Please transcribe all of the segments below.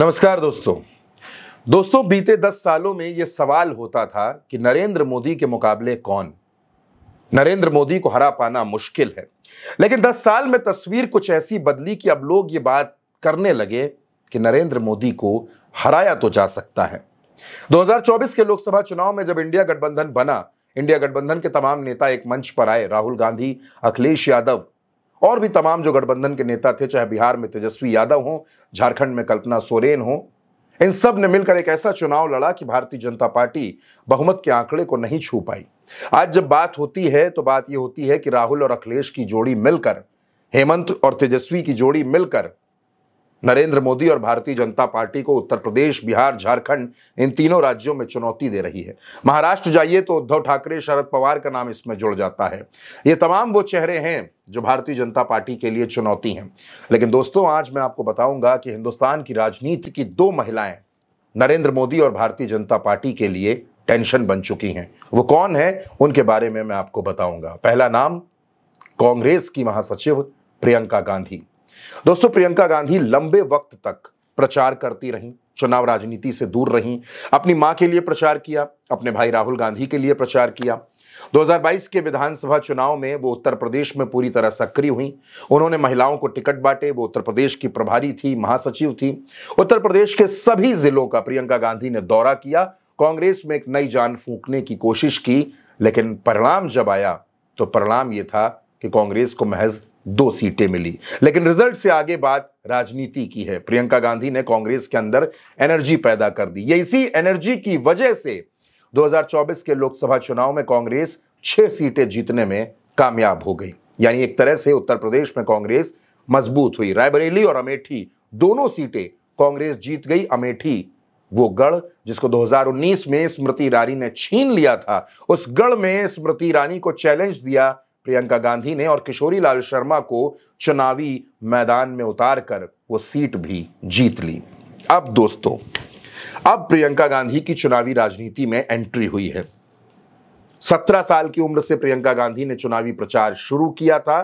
नमस्कार दोस्तों दोस्तों बीते दस सालों में यह सवाल होता था कि नरेंद्र मोदी के मुकाबले कौन नरेंद्र मोदी को हरा पाना मुश्किल है लेकिन दस साल में तस्वीर कुछ ऐसी बदली कि अब लोग ये बात करने लगे कि नरेंद्र मोदी को हराया तो जा सकता है 2024 के लोकसभा चुनाव में जब इंडिया गठबंधन बना इंडिया गठबंधन के तमाम नेता एक मंच पर आए राहुल गांधी अखिलेश यादव और भी तमाम जो गठबंधन के नेता थे चाहे बिहार में तेजस्वी यादव हों झारखंड में कल्पना सोरेन हों इन सब ने मिलकर एक ऐसा चुनाव लड़ा कि भारतीय जनता पार्टी बहुमत के आंकड़े को नहीं छू पाई आज जब बात होती है तो बात यह होती है कि राहुल और अखिलेश की जोड़ी मिलकर हेमंत और तेजस्वी की जोड़ी मिलकर नरेंद्र मोदी और भारतीय जनता पार्टी को उत्तर प्रदेश बिहार झारखंड इन तीनों राज्यों में चुनौती दे रही है महाराष्ट्र जाइए तो उद्धव ठाकरे शरद पवार का नाम इसमें जुड़ जाता है ये तमाम वो चेहरे हैं जो भारतीय जनता पार्टी के लिए चुनौती हैं लेकिन दोस्तों आज मैं आपको बताऊंगा कि हिंदुस्तान की राजनीति की दो महिलाएं नरेंद्र मोदी और भारतीय जनता पार्टी के लिए टेंशन बन चुकी हैं वो कौन है उनके बारे में मैं आपको बताऊंगा पहला नाम कांग्रेस की महासचिव प्रियंका गांधी दोस्तों प्रियंका गांधी लंबे वक्त तक प्रचार करती रहीं चुनाव राजनीति से दूर रहीं अपनी मां के लिए प्रचार किया अपने भाई राहुल गांधी के लिए प्रचार किया 2022 के विधानसभा चुनाव में वो उत्तर प्रदेश में पूरी तरह सक्रिय हुई उन्होंने महिलाओं को टिकट बांटे वो उत्तर प्रदेश की प्रभारी थी महासचिव थी उत्तर प्रदेश के सभी जिलों का प्रियंका गांधी ने दौरा किया कांग्रेस में एक नई जान फूकने की कोशिश की लेकिन परिणाम जब आया तो परिणाम ये था कि कांग्रेस को महज दो सीटें मिली लेकिन रिजल्ट से आगे बात राजनीति की है प्रियंका गांधी ने कांग्रेस के अंदर एनर्जी पैदा कर दी ये इसी एनर्जी की वजह से 2024 के लोकसभा चुनाव में कांग्रेस छह सीटें जीतने में कामयाब हो गई यानी एक तरह से उत्तर प्रदेश में कांग्रेस मजबूत हुई रायबरेली और अमेठी दोनों सीटें कांग्रेस जीत गई अमेठी वो गढ़ जिसको 2019 में स्मृति ईरानी ने छीन लिया था उस गढ़ में स्मृति ईरानी को चैलेंज दिया प्रियंका गांधी ने और किशोरी लाल शर्मा को चुनावी मैदान में उतार कर वो सीट भी जीत ली अब दोस्तों अब प्रियंका गांधी की चुनावी राजनीति में एंट्री हुई है सत्रह साल की उम्र से प्रियंका गांधी ने चुनावी प्रचार शुरू किया था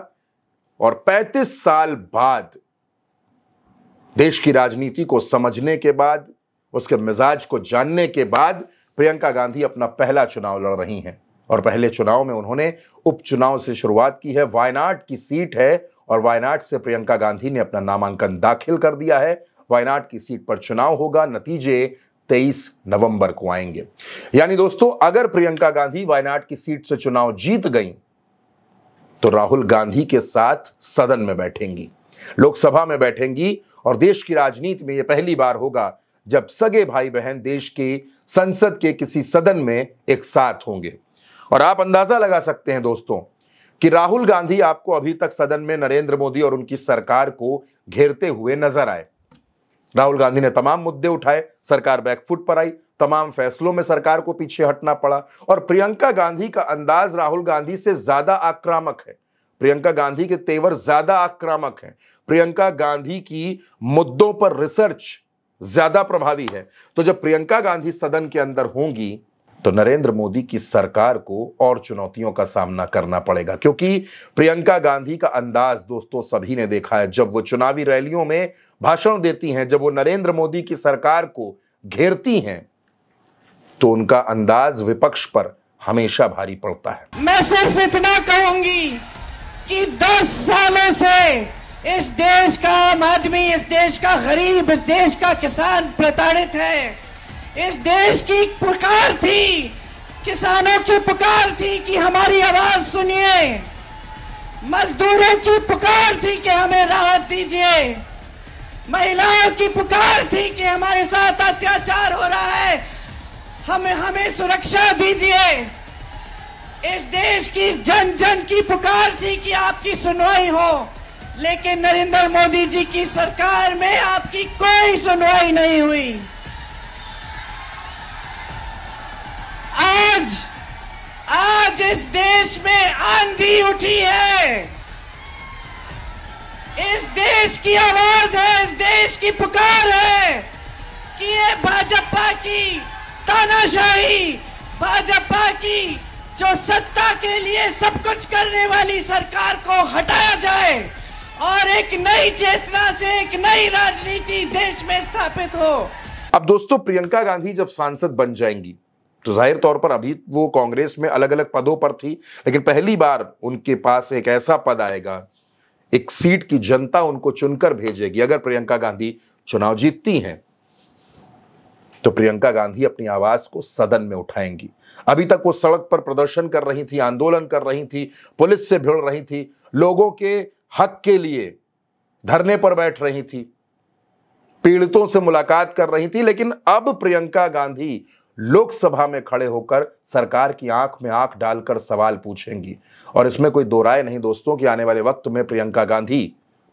और पैंतीस साल बाद देश की राजनीति को समझने के बाद उसके मिजाज को जानने के बाद प्रियंका गांधी अपना पहला चुनाव लड़ रही हैं और पहले चुनाव में उन्होंने उपचुनाव से शुरुआत की है वायनाड की सीट है और वायनाड से प्रियंका गांधी ने अपना नामांकन दाखिल कर दिया है वायनाड की सीट पर चुनाव होगा नतीजे 23 नवंबर को आएंगे यानी दोस्तों अगर प्रियंका गांधी वायनाड की सीट से चुनाव जीत गई तो राहुल गांधी के साथ सदन में बैठेंगी लोकसभा में बैठेंगी और देश की राजनीति में यह पहली बार होगा जब सगे भाई बहन देश की संसद के किसी सदन में एक साथ होंगे और आप अंदाज़ा लगा सकते हैं दोस्तों कि राहुल गांधी आपको अभी तक सदन में नरेंद्र मोदी और उनकी सरकार को घेरते हुए नजर आए राहुल गांधी ने तमाम मुद्दे उठाए सरकार बैकफुट पर आई तमाम फैसलों में सरकार को पीछे हटना पड़ा और प्रियंका गांधी का अंदाज राहुल गांधी से ज्यादा आक्रामक है प्रियंका गांधी के तेवर ज्यादा आक्रामक हैं प्रियंका गांधी की मुद्दों पर रिसर्च ज्यादा प्रभावी है तो जब प्रियंका गांधी सदन के अंदर होंगी तो नरेंद्र मोदी की सरकार को और चुनौतियों का सामना करना पड़ेगा क्योंकि प्रियंका गांधी का अंदाज दोस्तों सभी ने देखा है जब वो चुनावी रैलियों में भाषण देती हैं जब वो नरेंद्र मोदी की सरकार को घेरती हैं तो उनका अंदाज विपक्ष पर हमेशा भारी पड़ता है मैं सिर्फ इतना कहूंगी कि 10 सालों से इस देश का आम आदमी इस देश का गरीब इस देश का किसान प्रताड़ित है इस देश की पुकार थी किसानों की पुकार थी कि हमारी आवाज सुनिए मजदूरों की पुकार थी कि हमें राहत दीजिए महिलाओं की पुकार थी कि हमारे साथ अत्याचार हो रहा है हमें हमें सुरक्षा दीजिए इस देश की जन जन की पुकार थी कि आपकी सुनवाई हो लेकिन नरेंद्र मोदी जी की सरकार में आपकी कोई सुनवाई नहीं हुई आज आज इस देश में आंधी उठी है इस देश की आवाज है इस देश की पुकार है कि ये भाजपा की तानाशाही भाजपा की जो सत्ता के लिए सब कुछ करने वाली सरकार को हटाया जाए और एक नई चेतना से एक नई राजनीति देश में स्थापित हो अब दोस्तों प्रियंका गांधी जब सांसद बन जाएंगी तो जाहिर तौर पर अभी वो कांग्रेस में अलग अलग पदों पर थी लेकिन पहली बार उनके पास एक ऐसा पद आएगा एक सीट की जनता उनको चुनकर भेजेगी अगर प्रियंका गांधी चुनाव जीतती हैं तो प्रियंका गांधी अपनी आवाज को सदन में उठाएंगी अभी तक वो सड़क पर प्रदर्शन कर रही थी आंदोलन कर रही थी पुलिस से भिड़ रही थी लोगों के हक के लिए धरने पर बैठ रही थी पीड़ितों से मुलाकात कर रही थी लेकिन अब प्रियंका गांधी लोकसभा में खड़े होकर सरकार की आंख में आंख डालकर सवाल पूछेंगी और इसमें कोई दो राय नहीं दोस्तों कि आने वाले वक्त में प्रियंका गांधी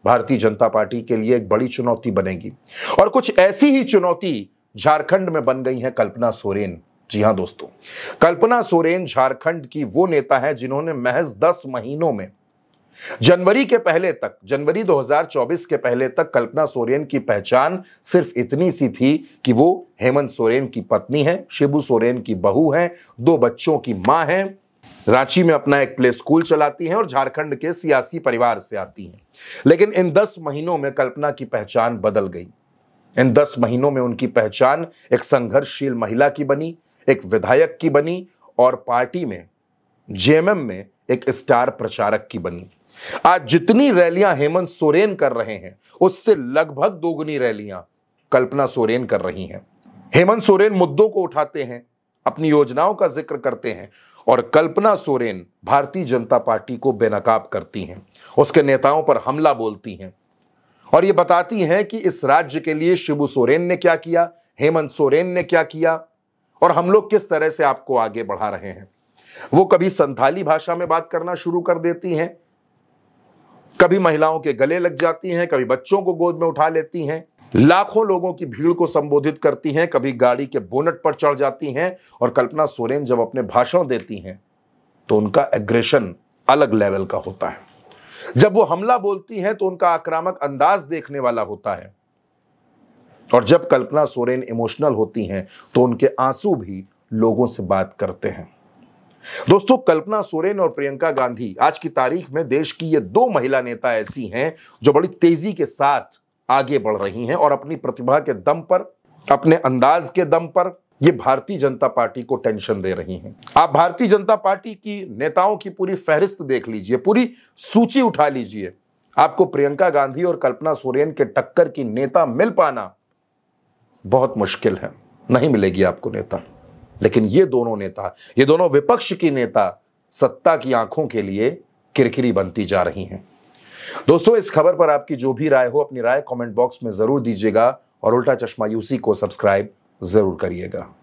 भारतीय जनता पार्टी के लिए एक बड़ी चुनौती बनेगी और कुछ ऐसी ही चुनौती झारखंड में बन गई है कल्पना सोरेन जी हां दोस्तों कल्पना सोरेन झारखंड की वो नेता है जिन्होंने महज दस महीनों में जनवरी के पहले तक जनवरी 2024 के पहले तक कल्पना सोरेन की पहचान सिर्फ इतनी सी थी कि वो हेमंत सोरेन की पत्नी है शिबू सोरेन की बहू है दो बच्चों की मां है रांची में अपना एक प्ले स्कूल चलाती हैं और झारखंड के सियासी परिवार से आती हैं लेकिन इन दस महीनों में कल्पना की पहचान बदल गई इन दस महीनों में उनकी पहचान एक संघर्षशील महिला की बनी एक विधायक की बनी और पार्टी में जेएमएम में एक स्टार प्रचारक की बनी आज जितनी रैलियां हेमंत सोरेन कर रहे हैं उससे लगभग दोगुनी रैलियां कल्पना सोरेन कर रही हैं हेमंत सोरेन मुद्दों को उठाते हैं अपनी योजनाओं का जिक्र करते हैं और कल्पना सोरेन भारतीय जनता पार्टी को बेनकाब करती हैं उसके नेताओं पर हमला बोलती हैं और ये बताती हैं कि इस राज्य के लिए शिबू सोरेन ने क्या किया हेमंत सोरेन ने क्या किया और हम लोग किस तरह से आपको आगे बढ़ा रहे हैं वो कभी संथाली भाषा में बात करना शुरू कर देती हैं कभी महिलाओं के गले लग जाती हैं कभी बच्चों को गोद में उठा लेती हैं लाखों लोगों की भीड़ को संबोधित करती हैं कभी गाड़ी के बोनट पर चढ़ जाती हैं और कल्पना सोरेन जब अपने भाषण देती हैं तो उनका एग्रेशन अलग लेवल का होता है जब वो हमला बोलती हैं तो उनका आक्रामक अंदाज देखने वाला होता है और जब कल्पना सोरेन इमोशनल होती हैं तो उनके आंसू भी लोगों से बात करते हैं दोस्तों कल्पना सोरेन और प्रियंका गांधी आज की तारीख में देश की ये दो महिला नेता ऐसी हैं जो बड़ी तेजी के साथ आगे बढ़ रही हैं और अपनी प्रतिभा के दम पर अपने अंदाज के दम पर ये भारतीय जनता पार्टी को टेंशन दे रही हैं आप भारतीय जनता पार्टी की नेताओं की पूरी फहरिस्त देख लीजिए पूरी सूची उठा लीजिए आपको प्रियंका गांधी और कल्पना सोरेन के टक्कर की नेता मिल पाना बहुत मुश्किल है नहीं मिलेगी आपको नेता लेकिन ये दोनों नेता ये दोनों विपक्ष की नेता सत्ता की आंखों के लिए किरकिरी बनती जा रही हैं दोस्तों इस खबर पर आपकी जो भी राय हो अपनी राय कमेंट बॉक्स में जरूर दीजिएगा और उल्टा चश्मा यूसी को सब्सक्राइब जरूर करिएगा